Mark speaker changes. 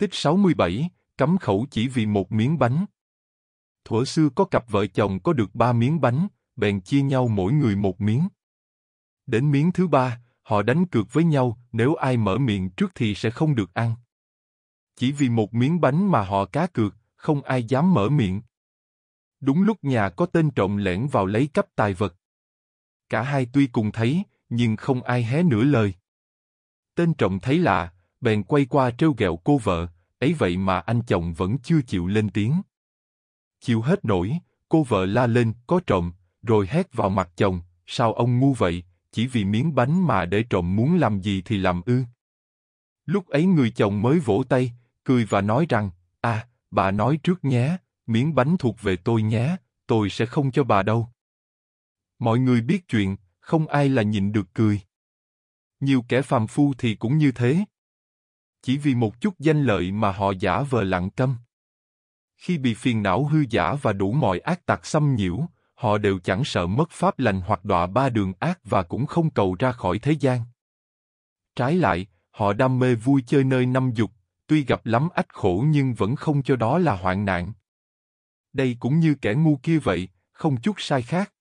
Speaker 1: Tích 67, cấm khẩu chỉ vì một miếng bánh. Thuở xưa có cặp vợ chồng có được ba miếng bánh, bèn chia nhau mỗi người một miếng. Đến miếng thứ ba, họ đánh cược với nhau, nếu ai mở miệng trước thì sẽ không được ăn. Chỉ vì một miếng bánh mà họ cá cược, không ai dám mở miệng. Đúng lúc nhà có tên trộm lẻn vào lấy cắp tài vật. Cả hai tuy cùng thấy, nhưng không ai hé nửa lời. Tên trộm thấy lạ, bèn quay qua trêu ghẹo cô vợ, ấy vậy mà anh chồng vẫn chưa chịu lên tiếng. Chịu hết nổi, cô vợ la lên, có trộm, rồi hét vào mặt chồng, sao ông ngu vậy, chỉ vì miếng bánh mà để trộm muốn làm gì thì làm ư. Lúc ấy người chồng mới vỗ tay, cười và nói rằng, à, bà nói trước nhé, miếng bánh thuộc về tôi nhé, tôi sẽ không cho bà đâu. Mọi người biết chuyện, không ai là nhìn được cười. Nhiều kẻ phàm phu thì cũng như thế. Chỉ vì một chút danh lợi mà họ giả vờ lặng câm. Khi bị phiền não hư giả và đủ mọi ác tặc xâm nhiễu, họ đều chẳng sợ mất pháp lành hoặc đọa ba đường ác và cũng không cầu ra khỏi thế gian. Trái lại, họ đam mê vui chơi nơi năm dục, tuy gặp lắm ách khổ nhưng vẫn không cho đó là hoạn nạn. Đây cũng như kẻ ngu kia vậy, không chút sai khác.